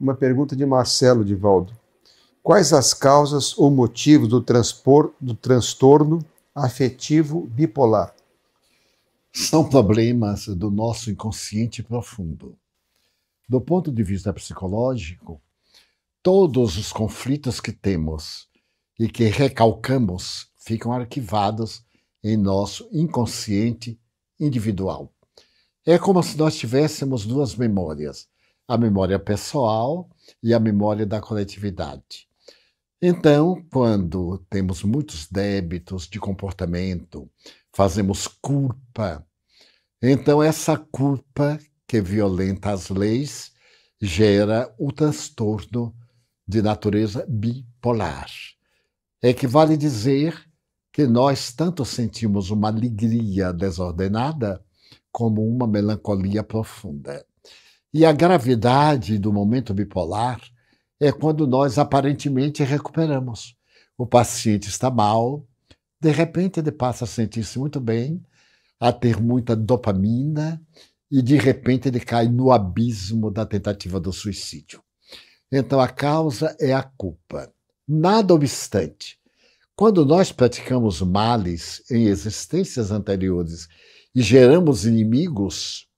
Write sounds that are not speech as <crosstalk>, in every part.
Uma pergunta de Marcelo Divaldo. Quais as causas ou motivos do, transpor, do transtorno afetivo bipolar? São problemas do nosso inconsciente profundo. Do ponto de vista psicológico, todos os conflitos que temos e que recalcamos ficam arquivados em nosso inconsciente individual. É como se nós tivéssemos duas memórias a memória pessoal e a memória da coletividade. Então, quando temos muitos débitos de comportamento, fazemos culpa. Então, essa culpa que violenta as leis gera o transtorno de natureza bipolar. Equivale dizer que nós tanto sentimos uma alegria desordenada como uma melancolia profunda. E a gravidade do momento bipolar é quando nós aparentemente recuperamos. O paciente está mal, de repente ele passa a sentir-se muito bem, a ter muita dopamina e de repente ele cai no abismo da tentativa do suicídio. Então a causa é a culpa. Nada obstante, quando nós praticamos males em existências anteriores e geramos inimigos,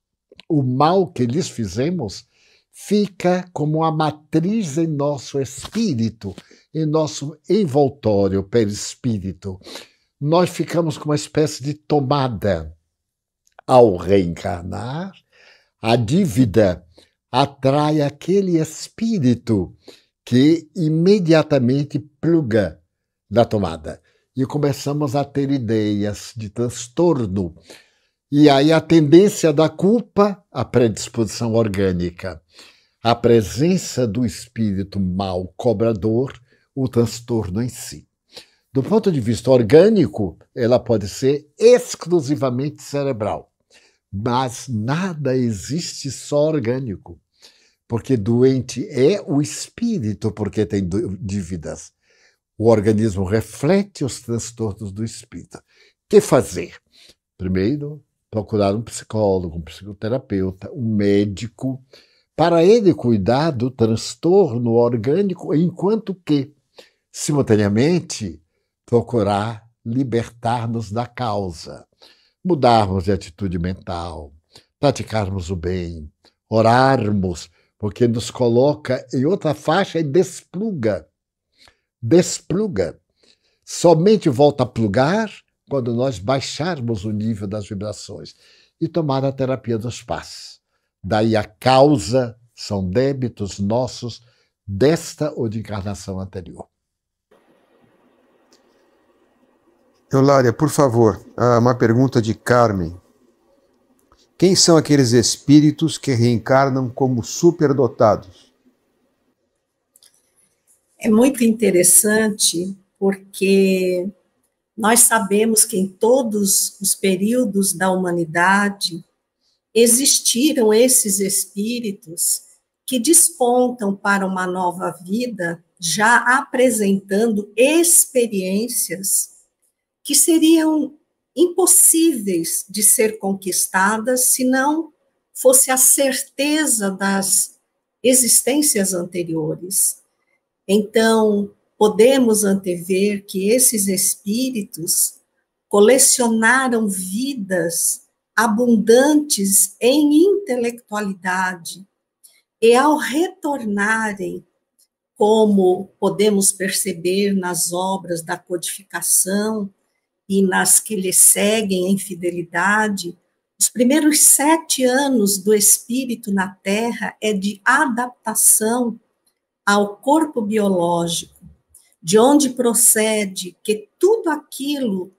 o mal que lhes fizemos, fica como a matriz em nosso espírito, em nosso envoltório perispírito. Nós ficamos com uma espécie de tomada. Ao reencarnar, a dívida atrai aquele espírito que imediatamente pluga na tomada. E começamos a ter ideias de transtorno, e aí a tendência da culpa, a predisposição orgânica. A presença do espírito mal cobrador, o transtorno em si. Do ponto de vista orgânico, ela pode ser exclusivamente cerebral. Mas nada existe só orgânico. Porque doente é o espírito, porque tem dívidas. O organismo reflete os transtornos do espírito. O que fazer? Primeiro, procurar um psicólogo, um psicoterapeuta, um médico, para ele cuidar do transtorno orgânico, enquanto que, simultaneamente, procurar libertar-nos da causa, mudarmos de atitude mental, praticarmos o bem, orarmos, porque nos coloca em outra faixa e despluga. Despluga. Somente volta a plugar quando nós baixarmos o nível das vibrações e tomar a terapia dos paz, Daí a causa são débitos nossos desta ou de encarnação anterior. Eulária, por favor, ah, uma pergunta de Carmen. Quem são aqueles espíritos que reencarnam como superdotados? É muito interessante porque nós sabemos que em todos os períodos da humanidade existiram esses espíritos que despontam para uma nova vida, já apresentando experiências que seriam impossíveis de ser conquistadas se não fosse a certeza das existências anteriores. Então, podemos antever que esses espíritos colecionaram vidas abundantes em intelectualidade e ao retornarem, como podemos perceber nas obras da codificação e nas que lhe seguem em fidelidade, os primeiros sete anos do espírito na Terra é de adaptação ao corpo biológico de onde procede, que tudo aquilo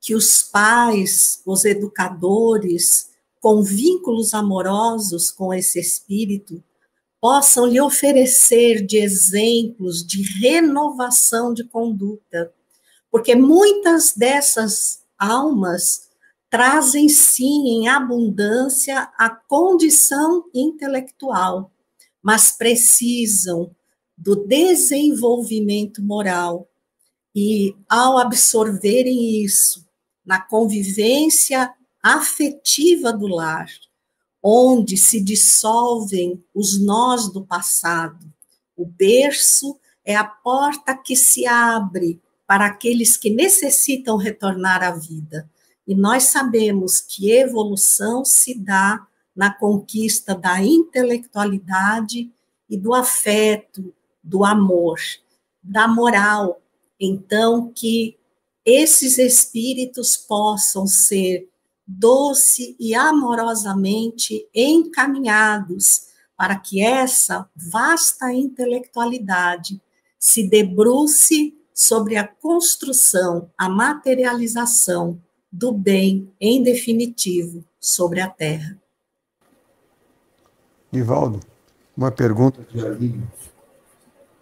que os pais, os educadores, com vínculos amorosos com esse espírito, possam lhe oferecer de exemplos de renovação de conduta, porque muitas dessas almas trazem sim em abundância a condição intelectual, mas precisam do desenvolvimento moral. E ao absorverem isso na convivência afetiva do lar, onde se dissolvem os nós do passado, o berço é a porta que se abre para aqueles que necessitam retornar à vida. E nós sabemos que evolução se dá na conquista da intelectualidade e do afeto do amor, da moral. Então, que esses espíritos possam ser doce e amorosamente encaminhados para que essa vasta intelectualidade se debruce sobre a construção, a materialização do bem, em definitivo, sobre a Terra. Nivaldo, uma pergunta de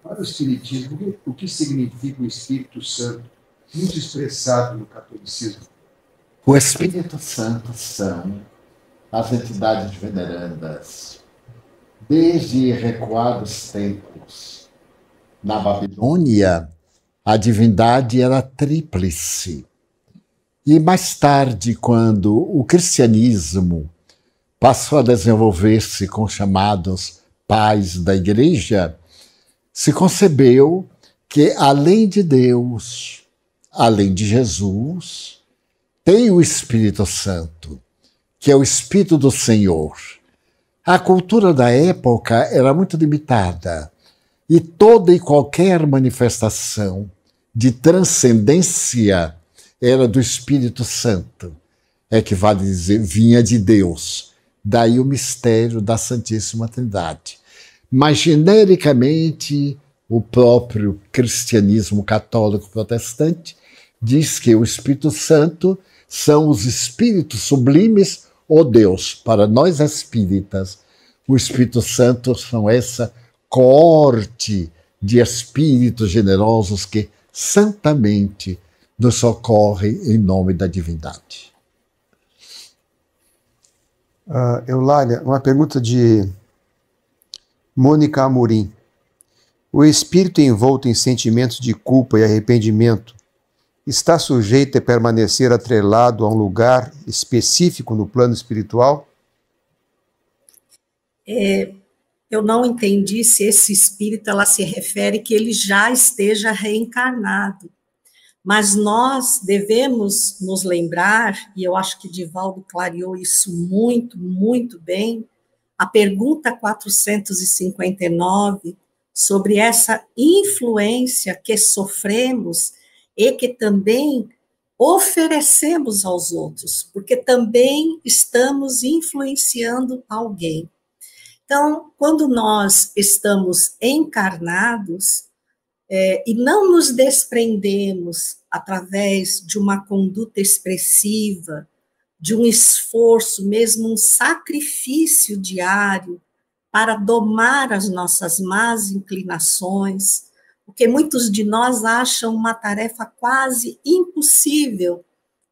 para o Espiritismo, o que significa o Espírito Santo, muito expressado no catolicismo? O Espírito Santo são as entidades venerandas, desde recuados tempos. Na Babilônia, a divindade era tríplice. E mais tarde, quando o cristianismo passou a desenvolver-se com chamados pais da igreja, se concebeu que, além de Deus, além de Jesus, tem o Espírito Santo, que é o Espírito do Senhor. A cultura da época era muito limitada e toda e qualquer manifestação de transcendência era do Espírito Santo. É que vale dizer, vinha de Deus. Daí o mistério da Santíssima Trindade mas genericamente o próprio cristianismo católico protestante diz que o Espírito Santo são os espíritos sublimes ou Deus. Para nós espíritas, o Espírito Santo são essa corte de espíritos generosos que santamente nos socorre em nome da divindade. Uh, Eulália, uma pergunta de Mônica Amorim. O espírito envolto em sentimentos de culpa e arrependimento está sujeito a permanecer atrelado a um lugar específico no plano espiritual? É, eu não entendi se esse espírito ela se refere que ele já esteja reencarnado. Mas nós devemos nos lembrar, e eu acho que Divaldo clareou isso muito, muito bem, a pergunta 459 sobre essa influência que sofremos e que também oferecemos aos outros, porque também estamos influenciando alguém. Então, quando nós estamos encarnados é, e não nos desprendemos através de uma conduta expressiva, de um esforço, mesmo um sacrifício diário para domar as nossas más inclinações, o que muitos de nós acham uma tarefa quase impossível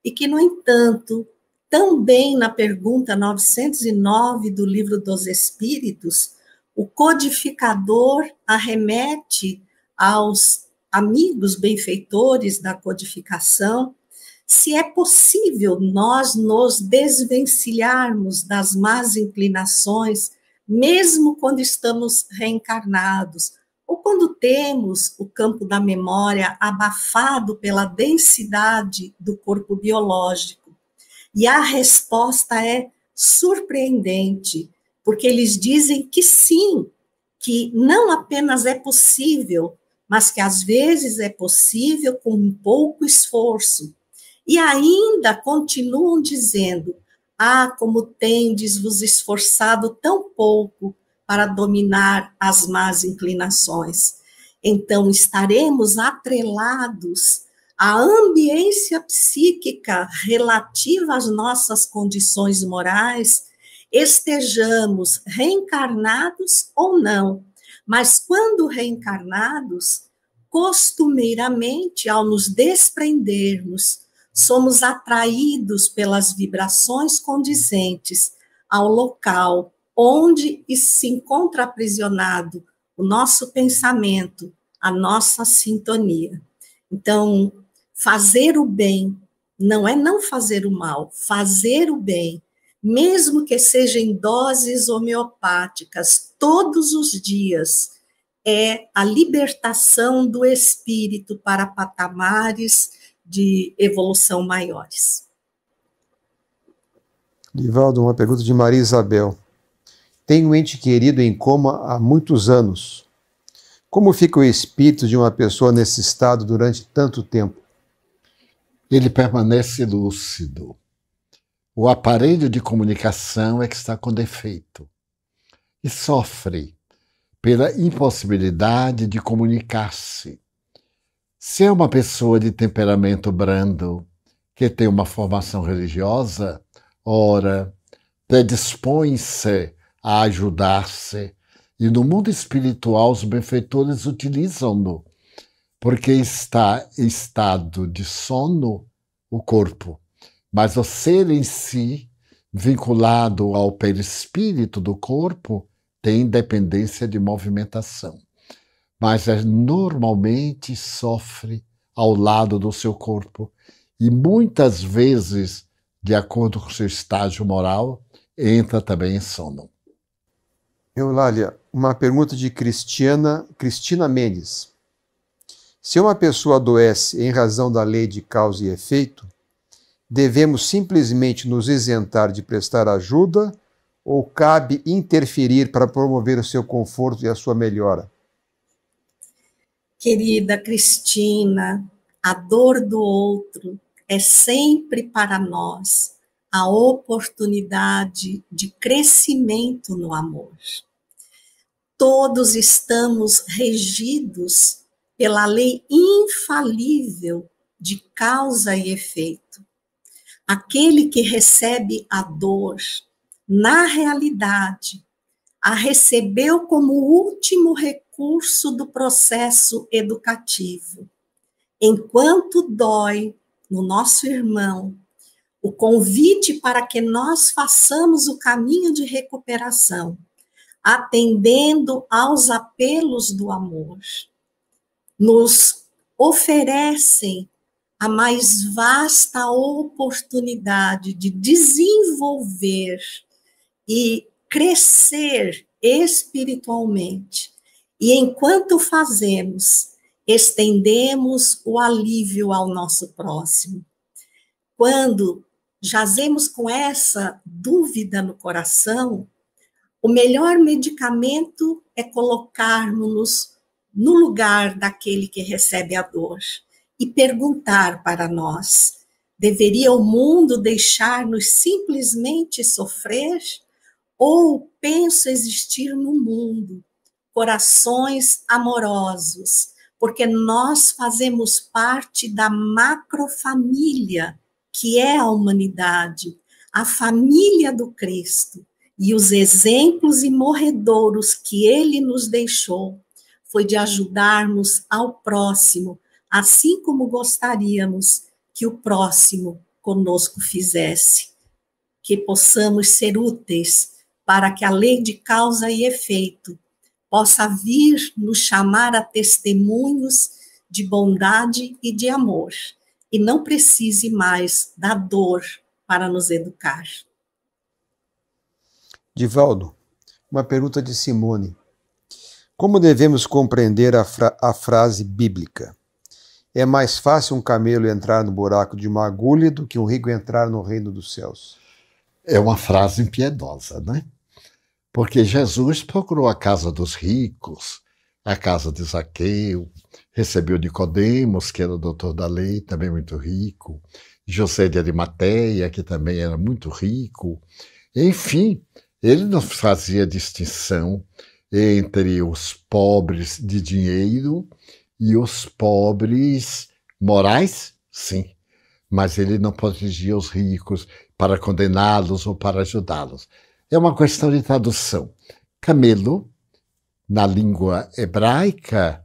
e que, no entanto, também na pergunta 909 do Livro dos Espíritos, o codificador arremete aos amigos benfeitores da codificação se é possível nós nos desvencilharmos das más inclinações, mesmo quando estamos reencarnados, ou quando temos o campo da memória abafado pela densidade do corpo biológico. E a resposta é surpreendente, porque eles dizem que sim, que não apenas é possível, mas que às vezes é possível com pouco esforço. E ainda continuam dizendo: Ah, como tendes vos esforçado tão pouco para dominar as más inclinações. Então estaremos atrelados à ambiência psíquica relativa às nossas condições morais, estejamos reencarnados ou não. Mas quando reencarnados, costumeiramente, ao nos desprendermos somos atraídos pelas vibrações condizentes ao local onde se encontra aprisionado o nosso pensamento, a nossa sintonia. Então, fazer o bem não é não fazer o mal, fazer o bem, mesmo que seja em doses homeopáticas, todos os dias, é a libertação do espírito para patamares de evolução maiores. Livaldo, uma pergunta de Maria Isabel. Tenho um ente querido em coma há muitos anos. Como fica o espírito de uma pessoa nesse estado durante tanto tempo? Ele permanece lúcido. O aparelho de comunicação é que está com defeito e sofre pela impossibilidade de comunicar-se. Se é uma pessoa de temperamento brando, que tem uma formação religiosa, ora, predispõe-se a ajudar-se, e no mundo espiritual os benfeitores utilizam-no, porque está em estado de sono o corpo, mas o ser em si, vinculado ao perispírito do corpo, tem independência de movimentação mas é normalmente sofre ao lado do seu corpo e muitas vezes, de acordo com seu estágio moral, entra também em sono. Eulália, uma pergunta de Cristiana, Cristina Mendes. Se uma pessoa adoece em razão da lei de causa e efeito, devemos simplesmente nos isentar de prestar ajuda ou cabe interferir para promover o seu conforto e a sua melhora? querida Cristina, a dor do outro é sempre para nós a oportunidade de crescimento no amor. Todos estamos regidos pela lei infalível de causa e efeito. Aquele que recebe a dor, na realidade, a recebeu como último recurso curso do processo educativo. Enquanto dói no nosso irmão o convite para que nós façamos o caminho de recuperação, atendendo aos apelos do amor, nos oferecem a mais vasta oportunidade de desenvolver e crescer espiritualmente e enquanto fazemos, estendemos o alívio ao nosso próximo. Quando jazemos com essa dúvida no coração, o melhor medicamento é colocarmos-nos no lugar daquele que recebe a dor e perguntar para nós: deveria o mundo deixar-nos simplesmente sofrer? Ou penso existir no mundo corações amorosos, porque nós fazemos parte da macrofamília que é a humanidade, a família do Cristo. E os exemplos e morredouros que ele nos deixou foi de ajudarmos ao próximo, assim como gostaríamos que o próximo conosco fizesse. Que possamos ser úteis para que a lei de causa e efeito possa vir nos chamar a testemunhos de bondade e de amor, e não precise mais da dor para nos educar. Divaldo, uma pergunta de Simone. Como devemos compreender a, fra a frase bíblica? É mais fácil um camelo entrar no buraco de uma agulha do que um rico entrar no reino dos céus. É uma frase impiedosa, né? Porque Jesus procurou a casa dos ricos, a casa de Zaqueu, recebeu Nicodemos, que era doutor da lei, também muito rico, José de Arimateia, que também era muito rico. Enfim, ele não fazia distinção entre os pobres de dinheiro e os pobres morais, sim, mas ele não protegia os ricos para condená-los ou para ajudá-los. É uma questão de tradução. Camelo, na língua hebraica,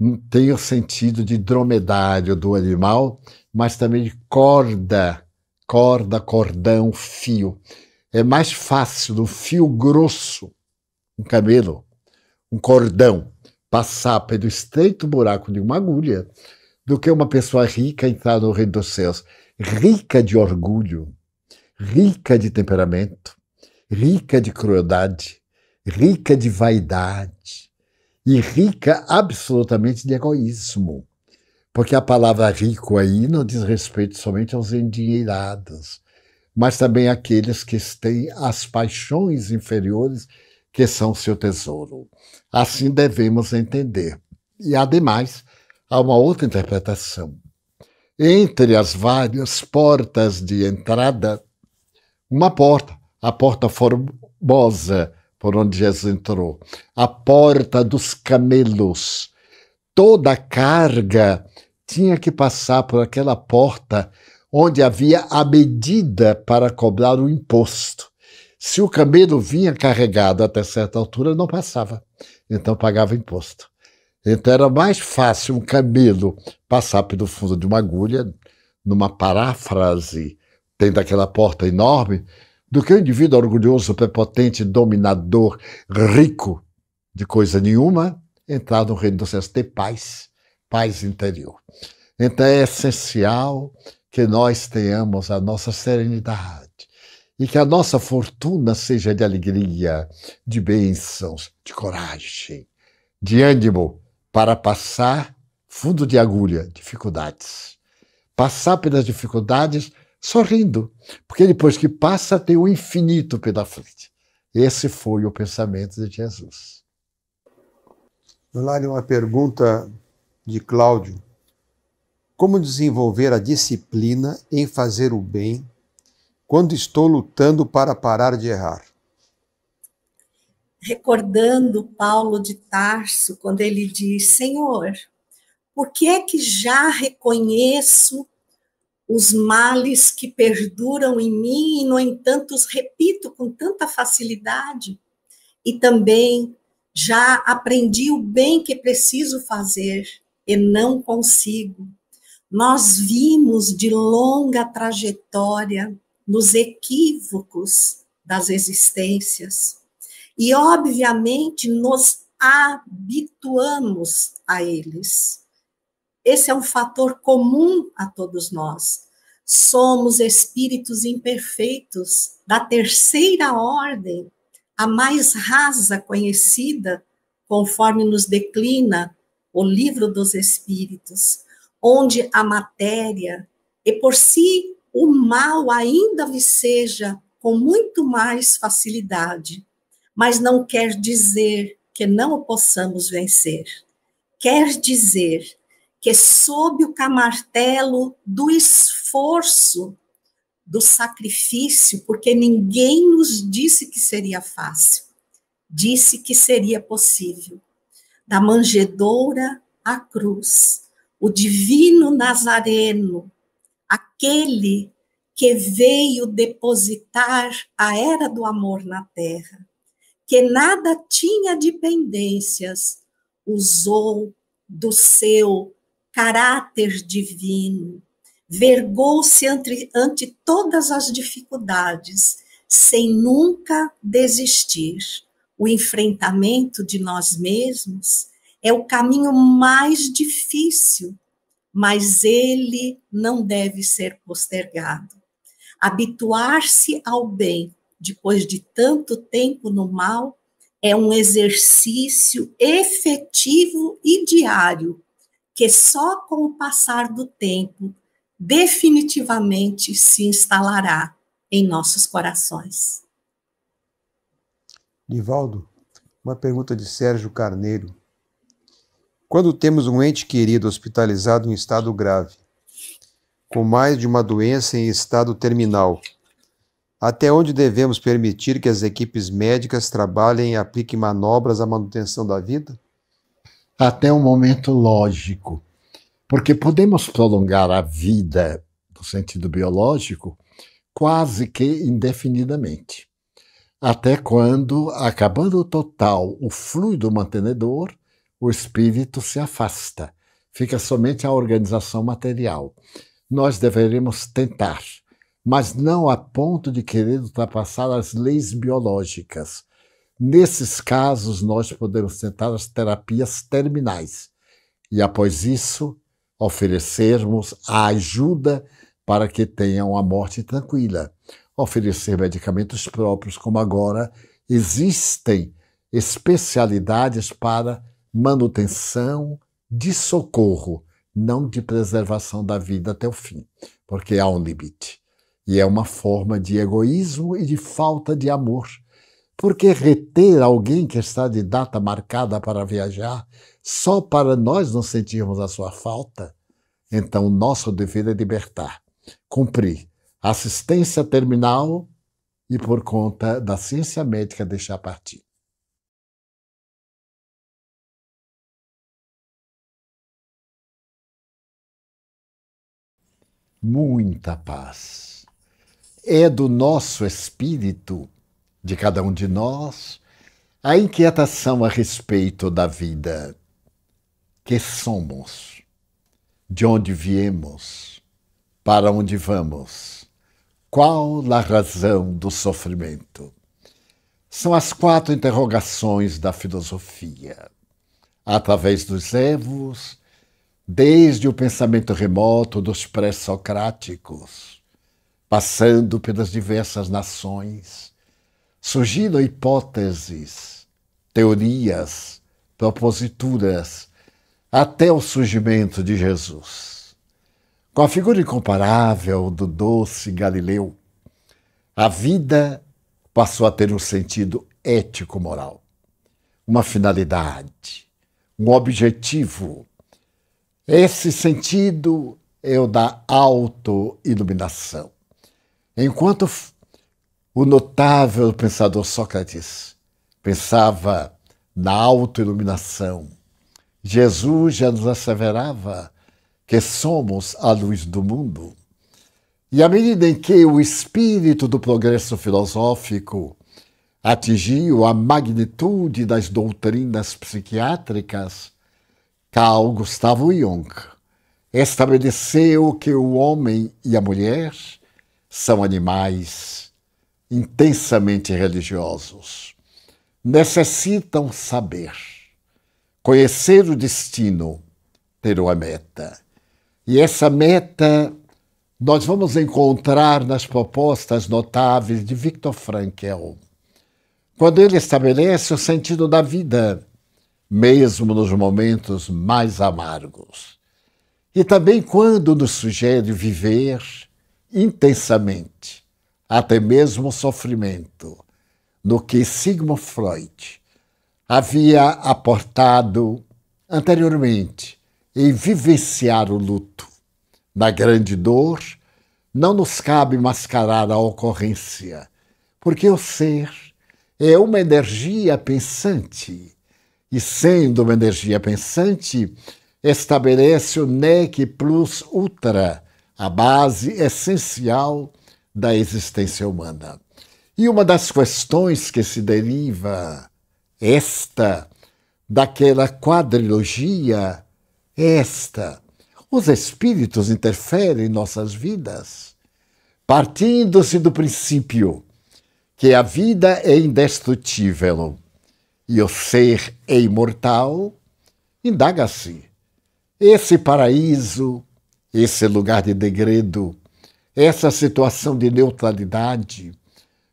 hum, tem o sentido de dromedário do animal, mas também de corda, corda, cordão, fio. É mais fácil do fio grosso, um camelo, um cordão, passar pelo estreito buraco de uma agulha do que uma pessoa rica entrar no reino dos céus, rica de orgulho, rica de temperamento, rica de crueldade, rica de vaidade e rica absolutamente de egoísmo. Porque a palavra rico aí não diz respeito somente aos endinheirados, mas também àqueles que têm as paixões inferiores que são seu tesouro. Assim devemos entender. E, ademais, há uma outra interpretação. Entre as várias portas de entrada, uma porta a porta formosa por onde Jesus entrou, a porta dos camelos. Toda a carga tinha que passar por aquela porta onde havia a medida para cobrar o imposto. Se o camelo vinha carregado até certa altura, não passava, então pagava imposto. Então era mais fácil um camelo passar pelo fundo de uma agulha, numa paráfrase, dentro daquela porta enorme, do que o indivíduo orgulhoso, prepotente, dominador, rico de coisa nenhuma, entrar no reino do céu ter paz, paz interior. Então é essencial que nós tenhamos a nossa serenidade e que a nossa fortuna seja de alegria, de bênçãos, de coragem, de ânimo para passar fundo de agulha, dificuldades. Passar pelas dificuldades sorrindo, porque depois que passa tem o infinito pela frente. Esse foi o pensamento de Jesus. Lari, uma pergunta de Cláudio. Como desenvolver a disciplina em fazer o bem quando estou lutando para parar de errar? Recordando Paulo de Tarso, quando ele diz: Senhor, por que é que já reconheço os males que perduram em mim e, no entanto, os repito com tanta facilidade. E também já aprendi o bem que preciso fazer e não consigo. Nós vimos de longa trajetória nos equívocos das existências e, obviamente, nos habituamos a eles. Esse é um fator comum a todos nós. Somos espíritos imperfeitos da terceira ordem, a mais rasa conhecida, conforme nos declina o Livro dos Espíritos, onde a matéria e por si o mal ainda lhe seja com muito mais facilidade, mas não quer dizer que não o possamos vencer. Quer dizer que sob o camartelo do esforço, do sacrifício, porque ninguém nos disse que seria fácil, disse que seria possível. Da manjedoura à cruz, o divino Nazareno, aquele que veio depositar a era do amor na terra, que nada tinha de pendências, usou do seu caráter divino, vergou-se ante, ante todas as dificuldades, sem nunca desistir. O enfrentamento de nós mesmos é o caminho mais difícil, mas ele não deve ser postergado. Habituar-se ao bem depois de tanto tempo no mal é um exercício efetivo e diário que só com o passar do tempo definitivamente se instalará em nossos corações. Divaldo, uma pergunta de Sérgio Carneiro. Quando temos um ente querido hospitalizado em estado grave, com mais de uma doença em estado terminal, até onde devemos permitir que as equipes médicas trabalhem e apliquem manobras à manutenção da vida? até um momento lógico. Porque podemos prolongar a vida, no sentido biológico, quase que indefinidamente. Até quando, acabando total o fluido mantenedor, o espírito se afasta. Fica somente a organização material. Nós deveremos tentar, mas não a ponto de querer ultrapassar as leis biológicas Nesses casos, nós podemos tentar as terapias terminais e, após isso, oferecermos a ajuda para que tenham a morte tranquila. Oferecer medicamentos próprios, como agora existem especialidades para manutenção de socorro, não de preservação da vida até o fim, porque há um limite. E é uma forma de egoísmo e de falta de amor porque reter alguém que está de data marcada para viajar só para nós não sentirmos a sua falta? Então, o nosso dever é libertar, cumprir assistência terminal e, por conta da ciência médica, deixar partir. Muita paz. É do nosso espírito de cada um de nós, a inquietação a respeito da vida. Que somos? De onde viemos? Para onde vamos? Qual a razão do sofrimento? São as quatro interrogações da filosofia. Através dos erros, desde o pensamento remoto dos pré-socráticos, passando pelas diversas nações, surgiram hipóteses, teorias, proposituras, até o surgimento de Jesus. Com a figura incomparável do doce Galileu, a vida passou a ter um sentido ético-moral, uma finalidade, um objetivo. Esse sentido é o da autoiluminação. Enquanto o notável pensador Sócrates pensava na autoiluminação. Jesus já nos asseverava que somos a luz do mundo. E à medida em que o espírito do progresso filosófico atingiu a magnitude das doutrinas psiquiátricas, Carl Gustavo Jung estabeleceu que o homem e a mulher são animais intensamente religiosos, necessitam saber, conhecer o destino, ter uma meta. E essa meta nós vamos encontrar nas propostas notáveis de Viktor Frankl, quando ele estabelece o sentido da vida, mesmo nos momentos mais amargos. E também quando nos sugere viver intensamente até mesmo o sofrimento, no que Sigmund Freud havia aportado anteriormente em vivenciar o luto. Na grande dor, não nos cabe mascarar a ocorrência, porque o ser é uma energia pensante, e sendo uma energia pensante, estabelece o nec plus ultra, a base essencial da existência humana. E uma das questões que se deriva esta daquela quadrilogia é esta: os espíritos interferem em nossas vidas, partindo-se do princípio que a vida é indestrutível e o ser é imortal, indaga-se. Esse paraíso, esse lugar de degredo, essa situação de neutralidade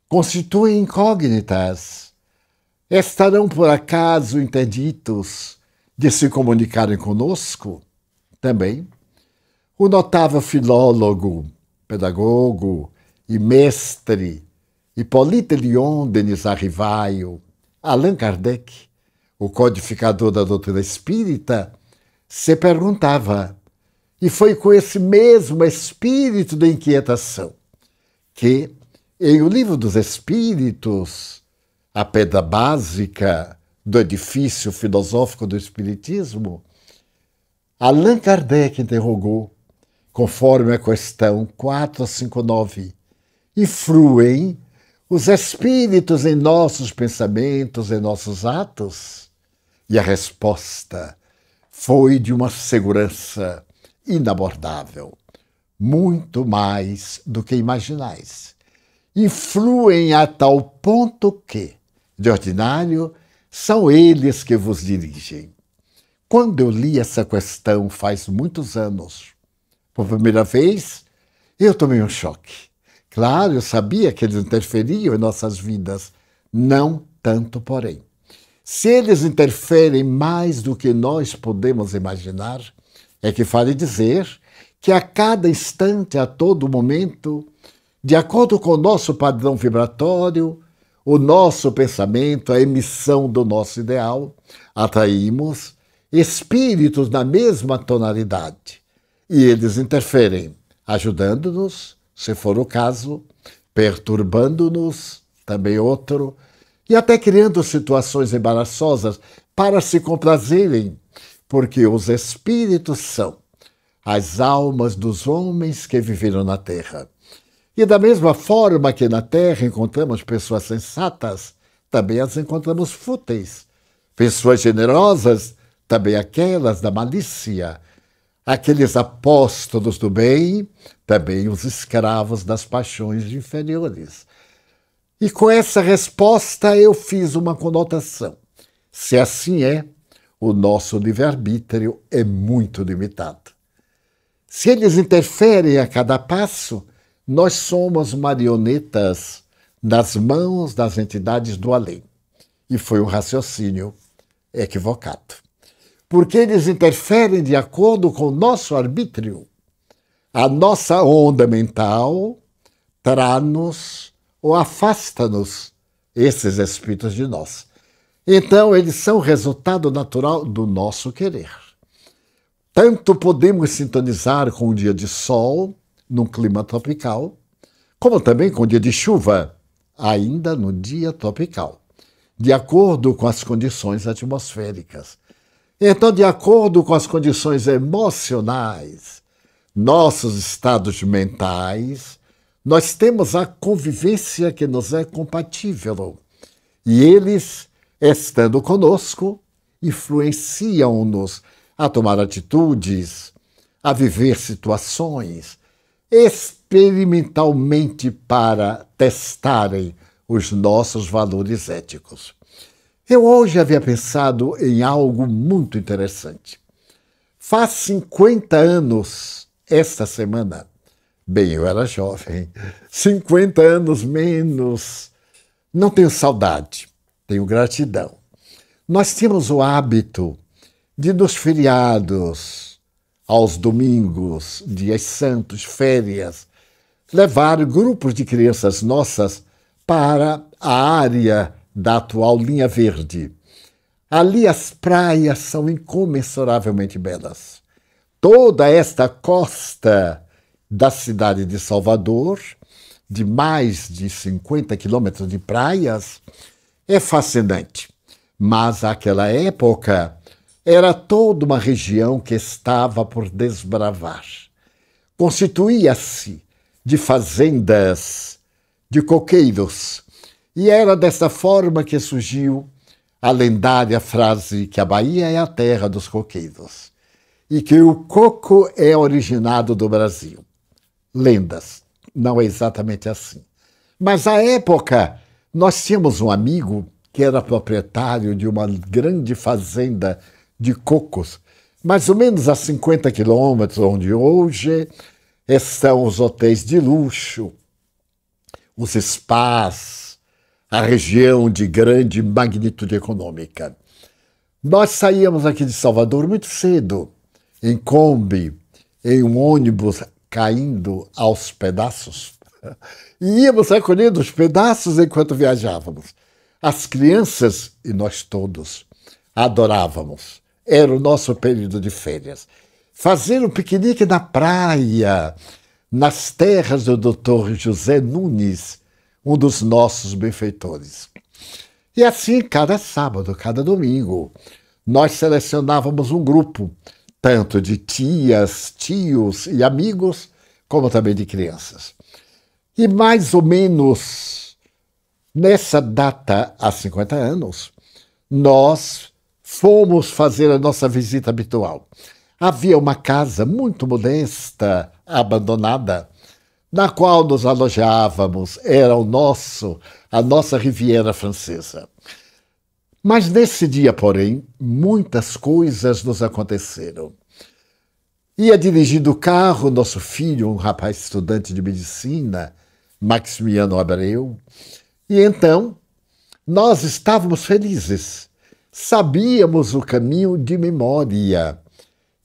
constituem incógnitas. Estarão por acaso interditos de se comunicarem conosco? Também. O notável filólogo, pedagogo e mestre Hippolyte Lyon Denis Arrivaio, Allan Kardec, o codificador da doutrina espírita, se perguntava e foi com esse mesmo espírito de inquietação que, em O Livro dos Espíritos, a pedra básica do edifício filosófico do Espiritismo, Allan Kardec interrogou, conforme a questão 459, influem os espíritos em nossos pensamentos, em nossos atos? E a resposta foi de uma segurança inabordável, muito mais do que imaginais. Influem a tal ponto que, de ordinário, são eles que vos dirigem. Quando eu li essa questão faz muitos anos, por primeira vez, eu tomei um choque. Claro, eu sabia que eles interferiam em nossas vidas, não tanto, porém. Se eles interferem mais do que nós podemos imaginar, é que vale dizer que a cada instante, a todo momento, de acordo com o nosso padrão vibratório, o nosso pensamento, a emissão do nosso ideal, atraímos espíritos na mesma tonalidade e eles interferem, ajudando-nos, se for o caso, perturbando-nos, também outro, e até criando situações embaraçosas para se comprazerem porque os espíritos são as almas dos homens que viveram na terra. E da mesma forma que na terra encontramos pessoas sensatas, também as encontramos fúteis. Pessoas generosas, também aquelas da malícia. Aqueles apóstolos do bem, também os escravos das paixões inferiores. E com essa resposta eu fiz uma conotação. Se assim é, o nosso livre-arbítrio é muito limitado. Se eles interferem a cada passo, nós somos marionetas nas mãos das entidades do além. E foi um raciocínio equivocado. Porque eles interferem de acordo com o nosso arbítrio. A nossa onda mental traz-nos ou afasta-nos esses espíritos de nós. Então, eles são resultado natural do nosso querer. Tanto podemos sintonizar com um dia de sol, num clima tropical, como também com um dia de chuva, ainda no dia tropical, de acordo com as condições atmosféricas. Então, de acordo com as condições emocionais, nossos estados mentais, nós temos a convivência que nos é compatível. E eles estando conosco, influenciam-nos a tomar atitudes, a viver situações, experimentalmente para testarem os nossos valores éticos. Eu hoje havia pensado em algo muito interessante. Faz 50 anos esta semana. Bem, eu era jovem. 50 anos menos. Não tenho saudade. Tenho gratidão. Nós temos o hábito de nos feriados, aos domingos, dias santos, férias, levar grupos de crianças nossas para a área da atual linha verde. Ali as praias são incomensuravelmente belas. Toda esta costa da cidade de Salvador, de mais de 50 quilômetros de praias, é fascinante. Mas aquela época era toda uma região que estava por desbravar. Constituía-se de fazendas, de coqueiros, e era dessa forma que surgiu a lendária frase que a Bahia é a terra dos coqueiros e que o coco é originado do Brasil. Lendas, não é exatamente assim. Mas a época nós tínhamos um amigo que era proprietário de uma grande fazenda de cocos, mais ou menos a 50 quilômetros, onde hoje estão os hotéis de luxo, os spas, a região de grande magnitude econômica. Nós saíamos aqui de Salvador muito cedo, em Kombi, em um ônibus caindo aos pedaços. <laughs> e íamos recolhendo os pedaços enquanto viajávamos. As crianças e nós todos adorávamos. Era o nosso período de férias. Fazer um piquenique na praia, nas terras do doutor José Nunes, um dos nossos benfeitores. E assim, cada sábado, cada domingo, nós selecionávamos um grupo, tanto de tias, tios e amigos, como também de crianças. E mais ou menos nessa data, há 50 anos, nós fomos fazer a nossa visita habitual. Havia uma casa muito modesta, abandonada, na qual nos alojávamos, era o nosso, a nossa Riviera Francesa. Mas nesse dia, porém, muitas coisas nos aconteceram. Ia dirigindo o carro, nosso filho, um rapaz estudante de medicina, Maximiano Abreu. E então, nós estávamos felizes. Sabíamos o caminho de memória.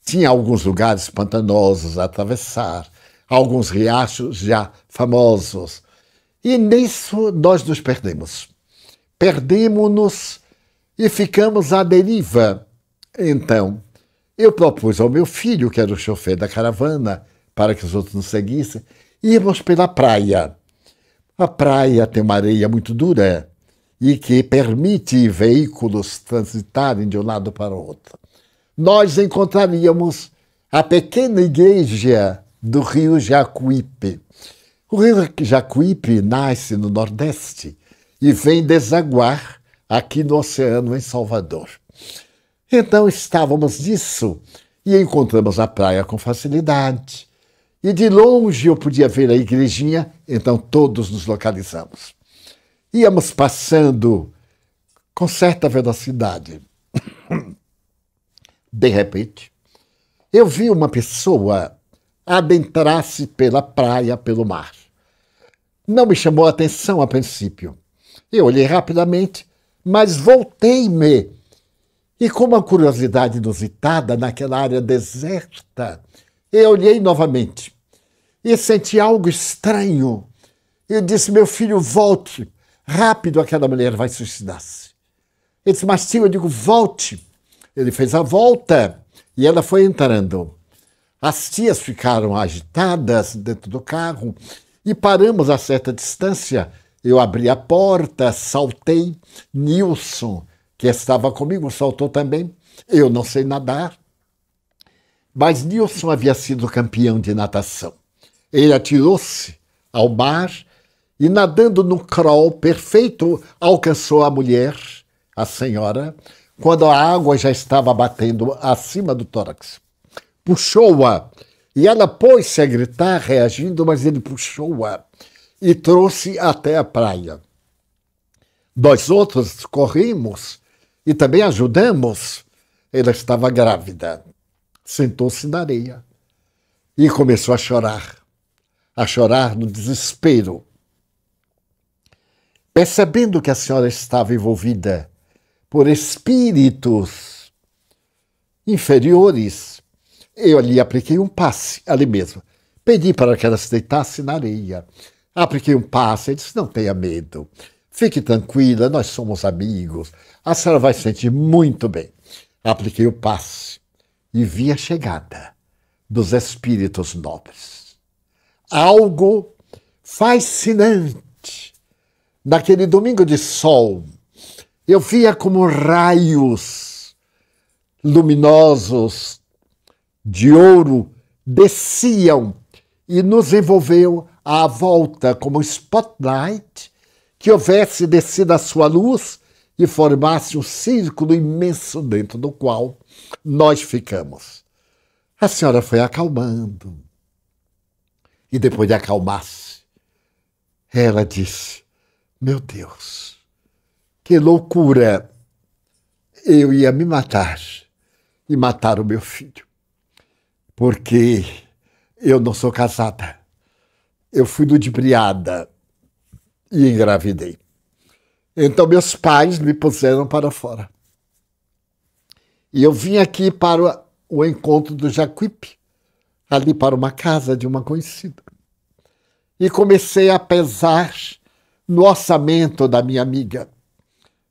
Tinha alguns lugares pantanosos a atravessar, alguns riachos já famosos. E nisso nós nos perdemos. Perdemos-nos e ficamos à deriva. Então, eu propus ao meu filho, que era o chofer da caravana, para que os outros nos seguissem, irmos pela praia. A praia tem uma areia muito dura é, e que permite veículos transitarem de um lado para o outro. Nós encontraríamos a pequena igreja do rio Jacuípe. O rio Jacuípe nasce no Nordeste e vem desaguar aqui no oceano em Salvador. Então estávamos nisso e encontramos a praia com facilidade. E de longe eu podia ver a igrejinha, então todos nos localizamos. Íamos passando com certa velocidade. <coughs> De repente, eu vi uma pessoa adentrar-se pela praia, pelo mar. Não me chamou a atenção a princípio. Eu olhei rapidamente, mas voltei-me. E com uma curiosidade inusitada naquela área deserta, eu olhei novamente e senti algo estranho. Eu disse: Meu filho, volte. Rápido, aquela mulher vai suicidar-se. Ele disse: Mas tio, eu digo: volte. Ele fez a volta e ela foi entrando. As tias ficaram agitadas dentro do carro e paramos a certa distância. Eu abri a porta, saltei. Nilson, que estava comigo, saltou também. Eu não sei nadar, mas Nilson havia sido campeão de natação. Ele atirou-se ao mar e, nadando no crawl perfeito, alcançou a mulher, a senhora, quando a água já estava batendo acima do tórax. Puxou-a e ela pôs-se a gritar, reagindo, mas ele puxou-a e trouxe até a praia. Nós outros corrimos e também ajudamos. Ela estava grávida. Sentou-se na areia e começou a chorar a chorar no desespero. Percebendo que a senhora estava envolvida por espíritos inferiores, eu lhe apliquei um passe ali mesmo. Pedi para que ela se deitasse na areia. Apliquei um passe, ele disse: não tenha medo, fique tranquila, nós somos amigos, a senhora vai se sentir muito bem. Apliquei o passe e vi a chegada dos espíritos nobres algo fascinante. Naquele domingo de sol, eu via como raios luminosos de ouro desciam e nos envolveu à volta como spotlight que houvesse descido a sua luz e formasse um círculo imenso dentro do qual nós ficamos. A senhora foi acalmando, e depois de acalmar-se, ela disse: Meu Deus, que loucura! Eu ia me matar e matar o meu filho, porque eu não sou casada. Eu fui ludibriada e engravidei. Então meus pais me puseram para fora. E eu vim aqui para o encontro do Jacuípe, ali para uma casa de uma conhecida. E comecei a pesar no orçamento da minha amiga.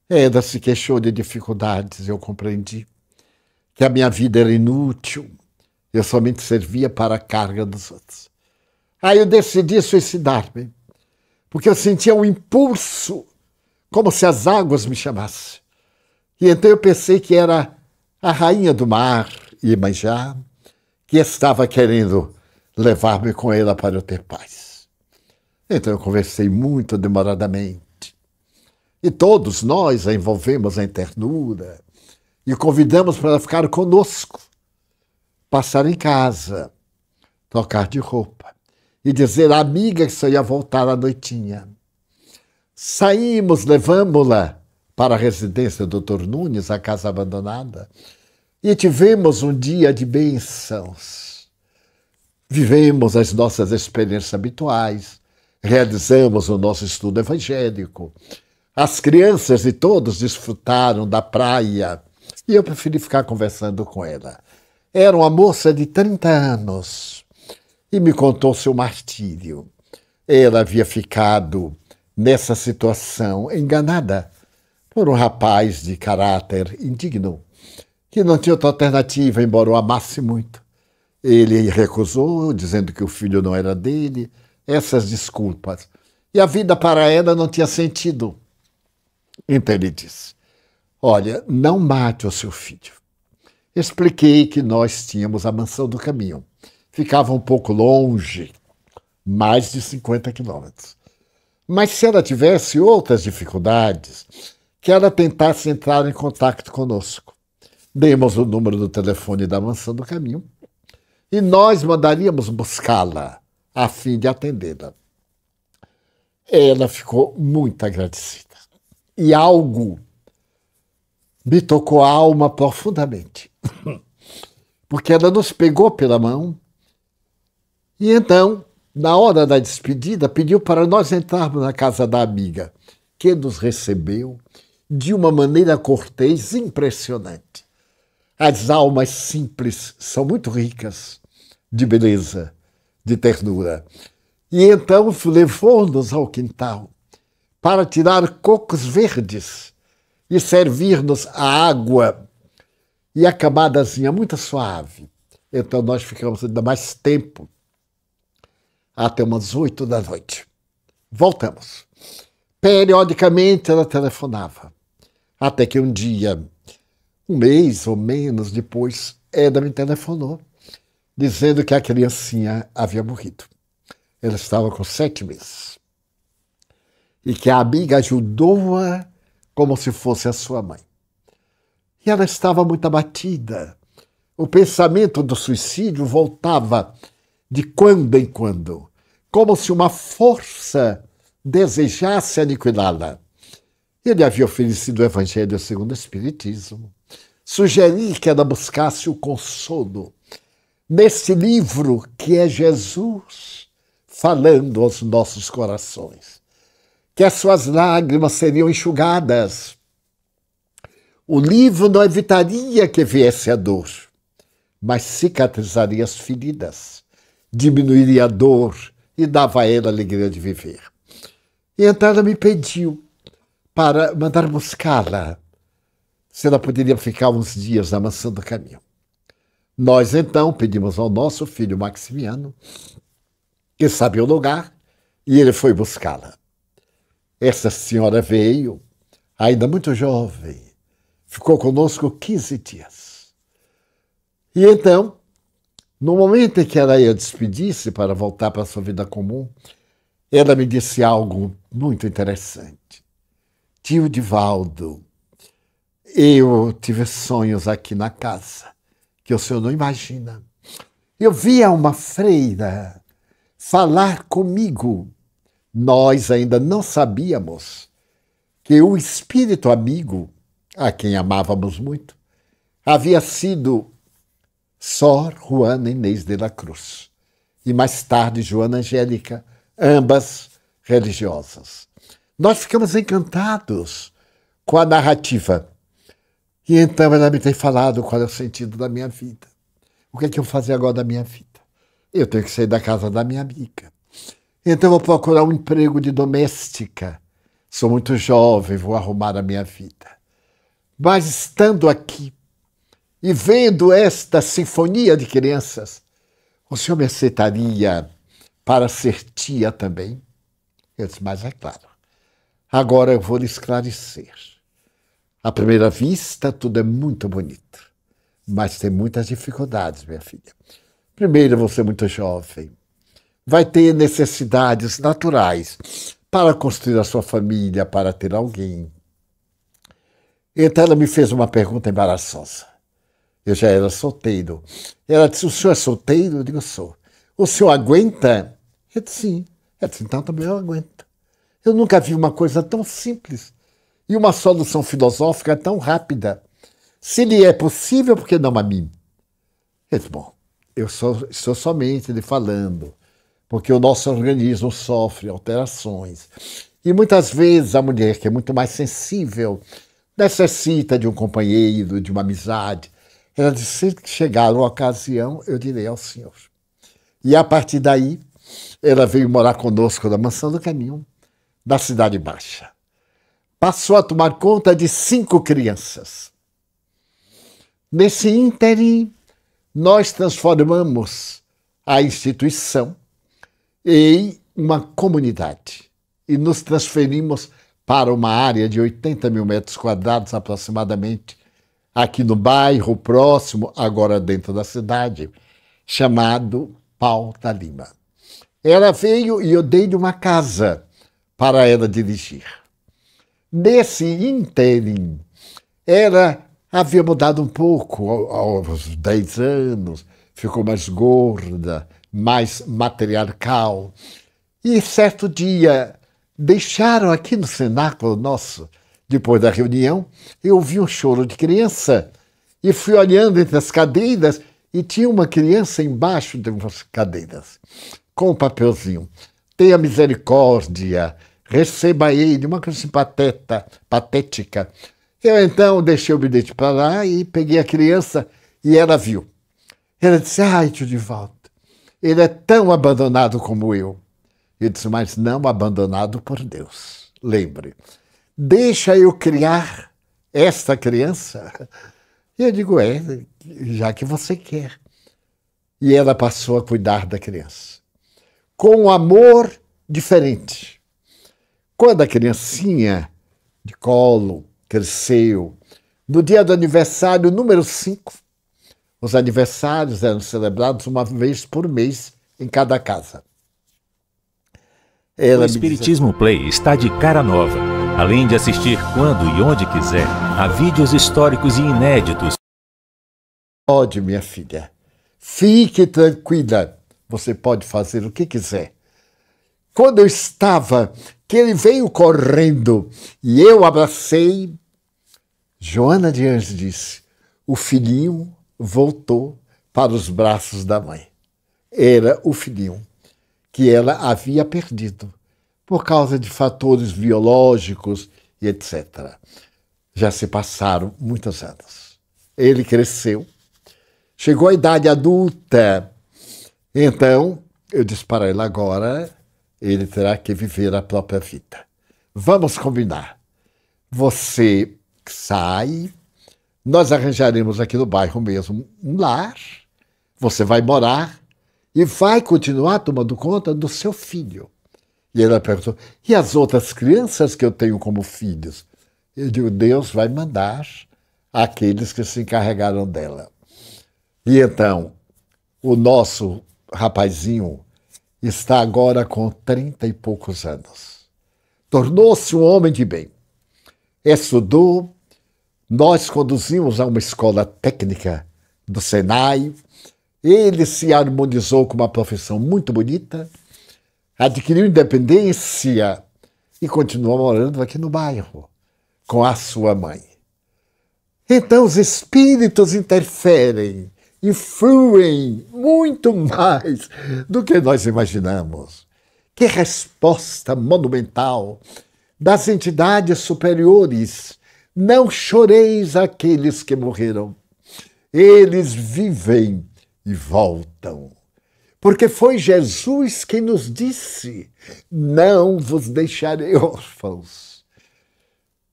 É, Eda se queixou de dificuldades, eu compreendi que a minha vida era inútil, eu somente servia para a carga dos outros. Aí eu decidi suicidar-me, porque eu sentia um impulso, como se as águas me chamassem. E então eu pensei que era a rainha do mar, já que estava querendo levar-me com ela para eu ter paz. Então eu conversei muito demoradamente. E todos nós a envolvemos em ternura e convidamos para ela ficar conosco, passar em casa, trocar de roupa e dizer à amiga que só ia voltar à noitinha. Saímos, levamos-la para a residência do Dr. Nunes, a casa abandonada, e tivemos um dia de bênçãos. Vivemos as nossas experiências habituais, realizamos o nosso estudo evangélico. As crianças e todos desfrutaram da praia e eu preferi ficar conversando com ela. Era uma moça de 30 anos e me contou seu martírio. Ela havia ficado nessa situação enganada por um rapaz de caráter indigno que não tinha outra alternativa, embora o amasse muito. Ele recusou, dizendo que o filho não era dele, essas desculpas. E a vida para ela não tinha sentido. Então ele disse: Olha, não mate o seu filho. Expliquei que nós tínhamos a mansão do caminho. Ficava um pouco longe, mais de 50 quilômetros. Mas se ela tivesse outras dificuldades, que ela tentasse entrar em contato conosco demos o número do telefone da mansão do caminho e nós mandaríamos buscá-la a fim de atendê-la. Ela ficou muito agradecida e algo me tocou a alma profundamente, <laughs> porque ela nos pegou pela mão e então, na hora da despedida, pediu para nós entrarmos na casa da amiga, que nos recebeu de uma maneira cortês impressionante. As almas simples são muito ricas de beleza, de ternura. E então levou-nos ao quintal para tirar cocos verdes e servir-nos a água e a camadazinha muito suave. Então nós ficamos ainda mais tempo, até umas oito da noite. Voltamos. Periodicamente ela telefonava, até que um dia um mês ou menos depois, Eda é, me telefonou dizendo que a criancinha havia morrido. Ela estava com sete meses. E que a amiga ajudou-a como se fosse a sua mãe. E ela estava muito abatida. O pensamento do suicídio voltava de quando em quando, como se uma força desejasse aniquilá-la. Ele havia oferecido o Evangelho segundo o Espiritismo sugeri que ela buscasse o consolo nesse livro que é Jesus falando aos nossos corações. Que as suas lágrimas seriam enxugadas. O livro não evitaria que viesse a dor, mas cicatrizaria as feridas, diminuiria a dor e dava a ela a alegria de viver. E então ela me pediu para mandar buscá-la se ela poderia ficar uns dias na o do caminho. Nós então pedimos ao nosso filho Maximiano, que sabia o lugar, e ele foi buscá-la. Essa senhora veio, ainda muito jovem, ficou conosco 15 dias. E então, no momento em que ela ia despedir-se para voltar para a sua vida comum, ela me disse algo muito interessante. Tio Divaldo, eu tive sonhos aqui na casa que o senhor não imagina. Eu via uma freira falar comigo. Nós ainda não sabíamos que o espírito amigo, a quem amávamos muito, havia sido Sor Juana Inês de la Cruz e mais tarde Joana Angélica, ambas religiosas. Nós ficamos encantados com a narrativa e então ela me tem falado qual é o sentido da minha vida. O que é que eu fazer agora da minha vida? Eu tenho que sair da casa da minha amiga. Então vou procurar um emprego de doméstica. Sou muito jovem, vou arrumar a minha vida. Mas estando aqui e vendo esta sinfonia de crianças, o senhor me aceitaria para ser tia também? Eu disse, mas é claro. Agora eu vou lhe esclarecer à primeira vista, tudo é muito bonito, mas tem muitas dificuldades, minha filha. Primeiro, você é muito jovem, vai ter necessidades naturais para construir a sua família, para ter alguém. Então, ela me fez uma pergunta embaraçosa. Eu já era solteiro. Ela disse: O senhor é solteiro? Eu digo: Sou. O senhor aguenta? Eu disse: Sim. Ela disse: Então também eu aguento. Eu nunca vi uma coisa tão simples e uma solução filosófica tão rápida. Se lhe é possível, por que não a mim? Ele, bom, eu sou, estou somente lhe falando, porque o nosso organismo sofre alterações. E muitas vezes a mulher, que é muito mais sensível, necessita de um companheiro, de uma amizade. Ela disse: se chegar uma ocasião, eu direi ao Senhor. E a partir daí, ela veio morar conosco na Mansão do Caminho, na Cidade Baixa passou a tomar conta de cinco crianças. Nesse ínterim, nós transformamos a instituição em uma comunidade e nos transferimos para uma área de 80 mil metros quadrados aproximadamente, aqui no bairro próximo, agora dentro da cidade, chamado Pauta Lima. Ela veio e eu dei-lhe uma casa para ela dirigir nesse interim, ela havia mudado um pouco aos 10 anos, ficou mais gorda, mais matriarcal. E certo dia deixaram aqui no cenáculo nosso, depois da reunião, eu ouvi um choro de criança e fui olhando entre as cadeiras e tinha uma criança embaixo de umas cadeiras com um papelzinho. Tenha misericórdia, receba ele, uma coisa assim pateta, patética. Eu então deixei o bilhete para lá e peguei a criança e ela viu. Ela disse: Ai, tio volta. ele é tão abandonado como eu. Eu disse: Mas não abandonado por Deus. Lembre, deixa eu criar esta criança. E eu digo: É, já que você quer. E ela passou a cuidar da criança. Com um amor diferente. Quando a criancinha de colo cresceu, no dia do aniversário número 5, os aniversários eram celebrados uma vez por mês em cada casa. Ela o Espiritismo dizia... Play está de cara nova. Além de assistir quando e onde quiser a vídeos históricos e inéditos. Pode, minha filha. Fique tranquila. Você pode fazer o que quiser quando eu estava, que ele veio correndo e eu abracei, Joana de Anjos disse: o filhinho voltou para os braços da mãe. Era o filhinho que ela havia perdido por causa de fatores biológicos e etc. Já se passaram muitos anos. Ele cresceu, chegou à idade adulta. Então, eu disse para ele agora ele terá que viver a própria vida. Vamos combinar. Você sai, nós arranjaremos aqui no bairro mesmo um lar, você vai morar e vai continuar tomando conta do seu filho. E ela perguntou: e as outras crianças que eu tenho como filhos? Eu digo: Deus vai mandar aqueles que se encarregaram dela. E então, o nosso rapazinho está agora com trinta e poucos anos. Tornou-se um homem de bem. Estudou, nós conduzimos a uma escola técnica do Senai. Ele se harmonizou com uma profissão muito bonita, adquiriu independência e continua morando aqui no bairro com a sua mãe. Então os espíritos interferem influem muito mais do que nós imaginamos. Que resposta monumental das entidades superiores! Não choreis aqueles que morreram. Eles vivem e voltam. Porque foi Jesus quem nos disse: Não vos deixarei órfãos.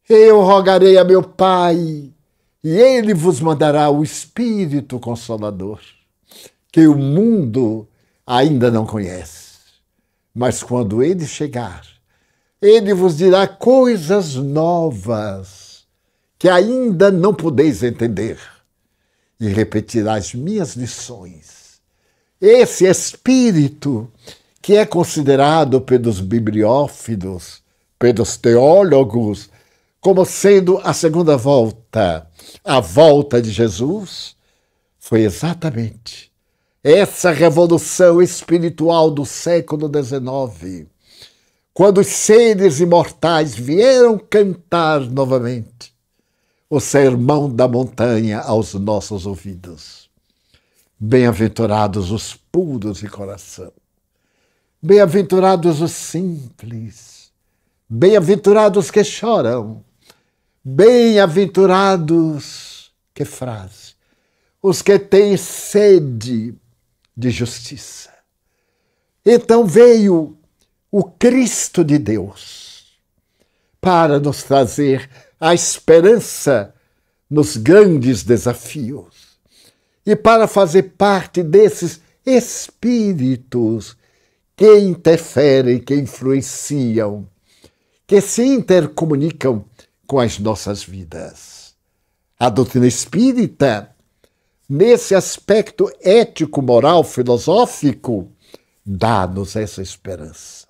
Eu rogarei a meu Pai e ele vos mandará o Espírito Consolador, que o mundo ainda não conhece. Mas quando ele chegar, ele vos dirá coisas novas que ainda não podeis entender e repetirá as minhas lições. Esse espírito que é considerado pelos bibliófilos, pelos teólogos, como sendo a segunda volta. A volta de Jesus foi exatamente essa revolução espiritual do século XIX, quando os seres imortais vieram cantar novamente o sermão da montanha aos nossos ouvidos. Bem-aventurados os puros de coração, bem-aventurados os simples, bem-aventurados que choram Bem-aventurados, que frase, os que têm sede de justiça. Então veio o Cristo de Deus para nos trazer a esperança nos grandes desafios e para fazer parte desses espíritos que interferem, que influenciam, que se intercomunicam com as nossas vidas. A doutrina espírita, nesse aspecto ético, moral, filosófico, dá-nos essa esperança.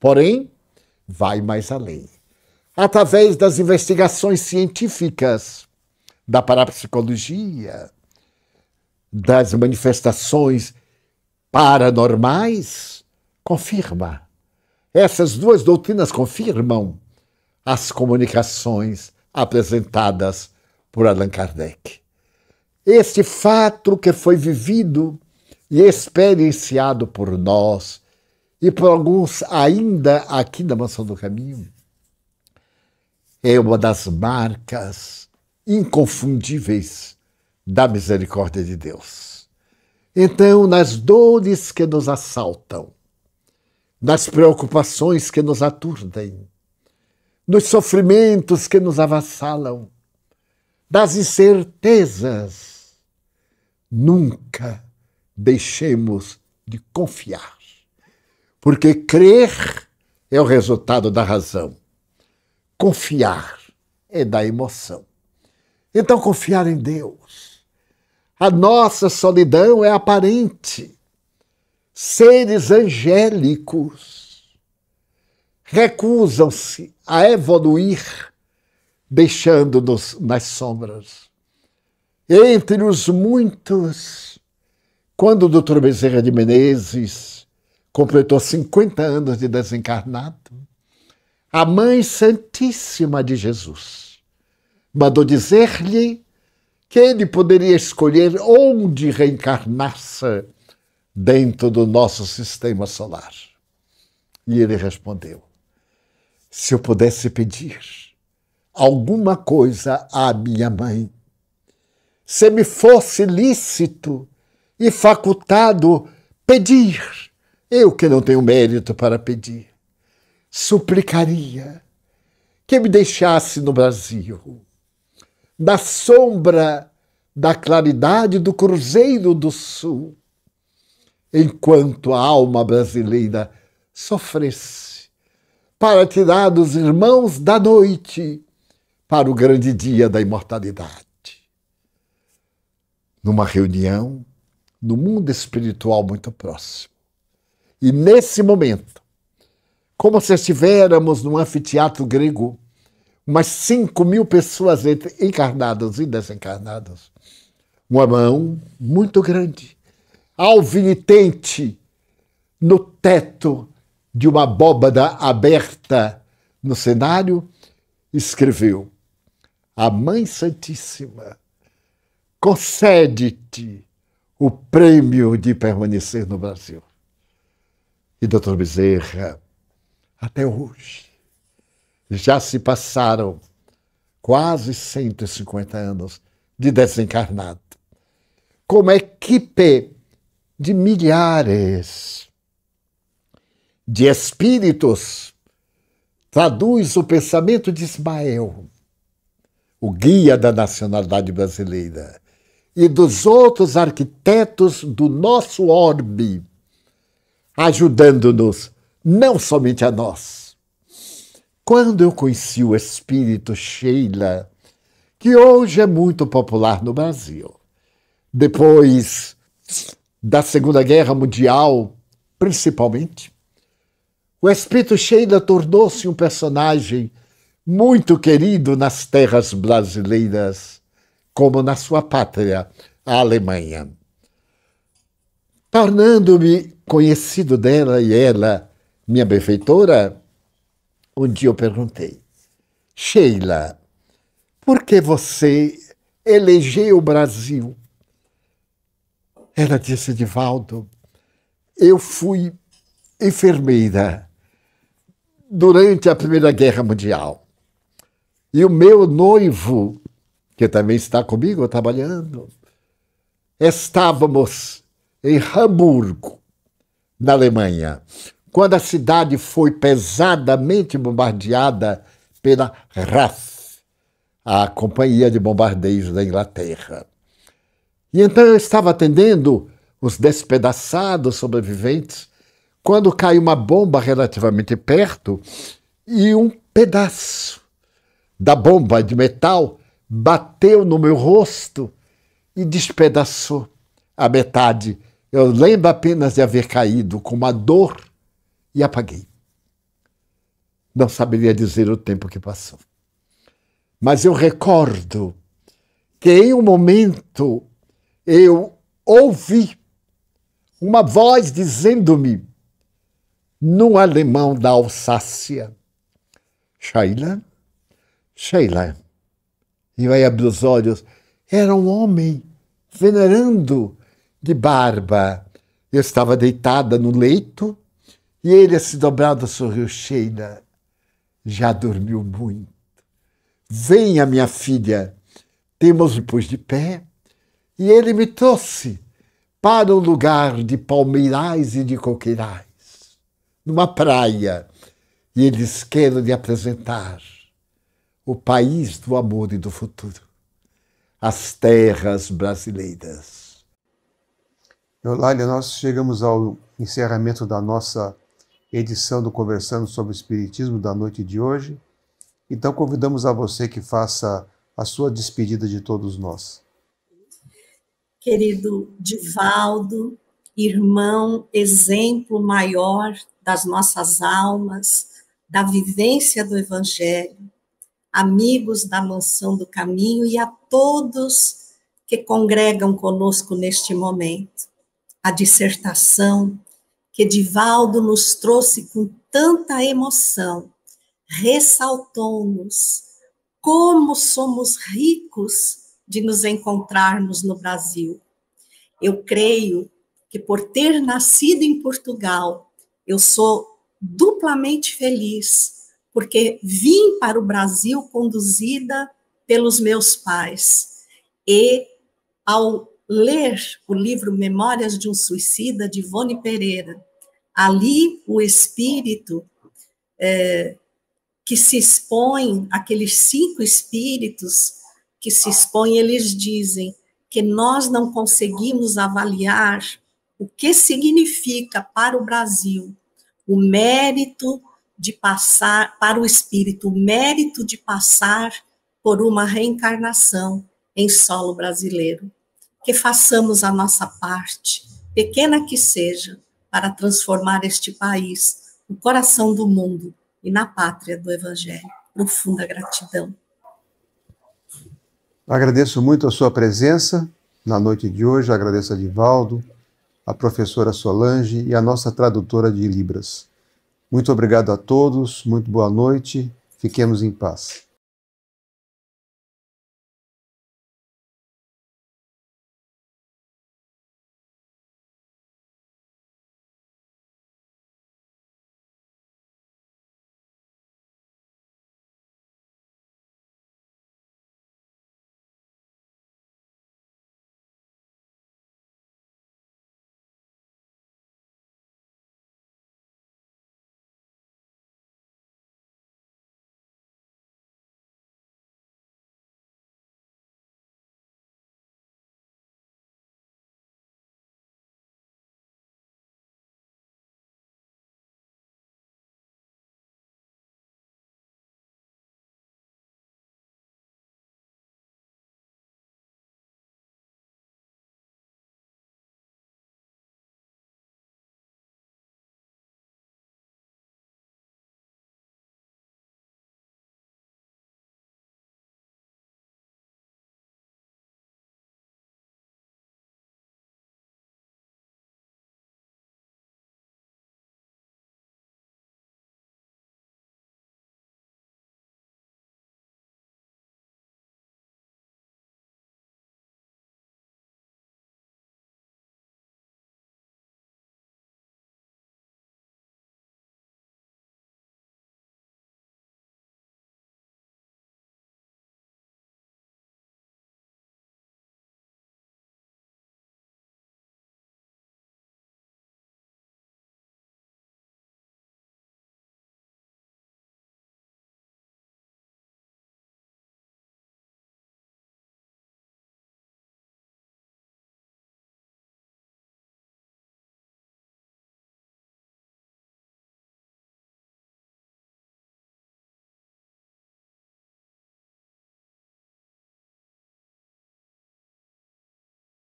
Porém, vai mais além. Através das investigações científicas, da parapsicologia, das manifestações paranormais, confirma. Essas duas doutrinas confirmam as comunicações apresentadas por Allan Kardec. Este fato que foi vivido e experienciado por nós e por alguns ainda aqui na Mansão do Caminho é uma das marcas inconfundíveis da misericórdia de Deus. Então, nas dores que nos assaltam, nas preocupações que nos aturdem, dos sofrimentos que nos avassalam, das incertezas, nunca deixemos de confiar. Porque crer é o resultado da razão, confiar é da emoção. Então, confiar em Deus. A nossa solidão é aparente. Seres angélicos recusam-se a evoluir, deixando-nos nas sombras. Entre os muitos, quando o Dr. Bezerra de Menezes completou 50 anos de desencarnado, a Mãe Santíssima de Jesus mandou dizer-lhe que ele poderia escolher onde reencarnar-se dentro do nosso sistema solar. E ele respondeu: se eu pudesse pedir alguma coisa à minha mãe, se me fosse lícito e facultado pedir, eu que não tenho mérito para pedir, suplicaria que me deixasse no Brasil, na sombra da claridade do Cruzeiro do Sul, enquanto a alma brasileira sofresse para tirar dos irmãos da noite para o grande dia da imortalidade. Numa reunião no mundo espiritual muito próximo. E nesse momento, como se estivéssemos num anfiteatro grego, umas 5 mil pessoas entre encarnadas e desencarnadas, uma mão muito grande, alvinitente, no teto de uma abóbada aberta no cenário, escreveu: A Mãe Santíssima concede-te o prêmio de permanecer no Brasil. E doutor Bezerra, até hoje, já se passaram quase 150 anos de desencarnado, com uma equipe de milhares de espíritos traduz o pensamento de Ismael, o guia da nacionalidade brasileira, e dos outros arquitetos do nosso orbe, ajudando-nos, não somente a nós. Quando eu conheci o espírito Sheila, que hoje é muito popular no Brasil, depois da Segunda Guerra Mundial, principalmente, o Espírito Sheila tornou-se um personagem muito querido nas terras brasileiras, como na sua pátria, a Alemanha. Tornando-me conhecido dela e ela, minha benfeitora, um dia eu perguntei: Sheila, por que você elegeu o Brasil? Ela disse: Divaldo, eu fui enfermeira durante a Primeira Guerra Mundial. E o meu noivo, que também está comigo trabalhando, estávamos em Hamburgo, na Alemanha, quando a cidade foi pesadamente bombardeada pela RAF, a Companhia de Bombardeios da Inglaterra. E então eu estava atendendo os despedaçados sobreviventes quando cai uma bomba relativamente perto e um pedaço da bomba de metal bateu no meu rosto e despedaçou a metade. Eu lembro apenas de haver caído com uma dor e apaguei. Não saberia dizer o tempo que passou. Mas eu recordo que em um momento eu ouvi uma voz dizendo-me no alemão da Alsácia. Sheila, Sheila. E vai abrir os olhos. Era um homem venerando de barba. Eu estava deitada no leito e ele, se assim, dobrado, sorriu. Sheila, já dormiu muito. Venha, minha filha. Temos me pus de pé e ele me trouxe para um lugar de palmeirais e de coqueirais numa praia e eles querem lhe apresentar o país do amor e do futuro, as terras brasileiras. Eulália, nós chegamos ao encerramento da nossa edição do Conversando sobre o Espiritismo da noite de hoje. Então convidamos a você que faça a sua despedida de todos nós. Querido Divaldo, irmão, exemplo maior das nossas almas, da vivência do Evangelho, amigos da mansão do caminho e a todos que congregam conosco neste momento. A dissertação que Divaldo nos trouxe com tanta emoção ressaltou-nos como somos ricos de nos encontrarmos no Brasil. Eu creio que por ter nascido em Portugal, eu sou duplamente feliz, porque vim para o Brasil conduzida pelos meus pais. E ao ler o livro Memórias de um Suicida, de Ivone Pereira, ali o espírito é, que se expõe, aqueles cinco espíritos que se expõem, eles dizem que nós não conseguimos avaliar o que significa para o Brasil o mérito de passar para o espírito, o mérito de passar por uma reencarnação em solo brasileiro. Que façamos a nossa parte, pequena que seja, para transformar este país no coração do mundo e na pátria do Evangelho. Profunda gratidão. Agradeço muito a sua presença na noite de hoje, agradeço a Divaldo, a professora Solange e a nossa tradutora de Libras. Muito obrigado a todos, muito boa noite, fiquemos em paz.